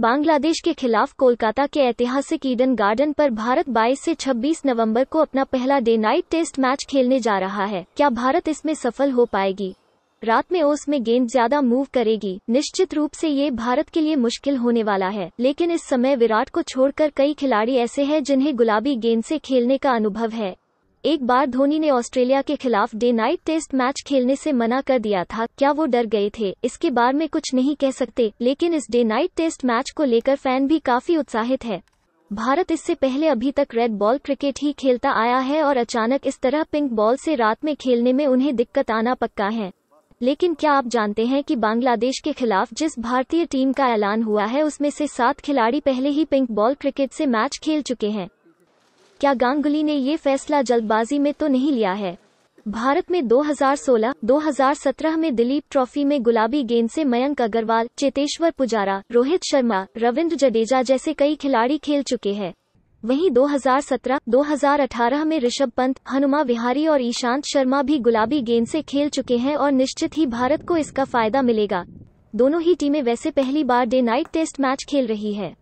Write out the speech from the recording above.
बांग्लादेश के खिलाफ कोलकाता के ऐतिहासिक ईडन गार्डन पर भारत 22 से 26 नवंबर को अपना पहला डे नाइट टेस्ट मैच खेलने जा रहा है क्या भारत इसमें सफल हो पाएगी रात में ओस में गेंद ज्यादा मूव करेगी निश्चित रूप से ये भारत के लिए मुश्किल होने वाला है लेकिन इस समय विराट को छोड़कर कई खिलाड़ी ऐसे हैं जिन्हें गुलाबी गेंद से खेलने का अनुभव है एक बार धोनी ने ऑस्ट्रेलिया के खिलाफ डे नाइट टेस्ट मैच खेलने से मना कर दिया था क्या वो डर गए थे इसके बारे में कुछ नहीं कह सकते लेकिन इस डे नाइट टेस्ट मैच को लेकर फैन भी काफी उत्साहित है भारत इससे पहले अभी तक रेड बॉल क्रिकेट ही खेलता आया है और अचानक इस तरह पिंक बॉल से रात में खेलने में उन्हें दिक्कत आना पक्का है लेकिन क्या आप जानते हैं कि बांग्लादेश के खिलाफ जिस भारतीय टीम का ऐलान हुआ है उसमें से सात खिलाड़ी पहले ही पिंक बॉल क्रिकेट से मैच खेल चुके हैं क्या गांगुली ने ये फैसला जल्दबाजी में तो नहीं लिया है भारत में 2016, 2017 में दिलीप ट्रॉफी में गुलाबी गेंद से मयंक अग्रवाल चेतेश्वर पुजारा रोहित शर्मा रविंद्र जडेजा जैसे कई खिलाड़ी खेल चुके हैं वहीं 2017, 2018 में ऋषभ पंत हनुमा विहारी और ईशांत शर्मा भी गुलाबी गेंद से खेल चुके हैं और निश्चित ही भारत को इसका फायदा मिलेगा दोनों ही टीमें वैसे पहली बार डे नाइट टेस्ट मैच खेल रही है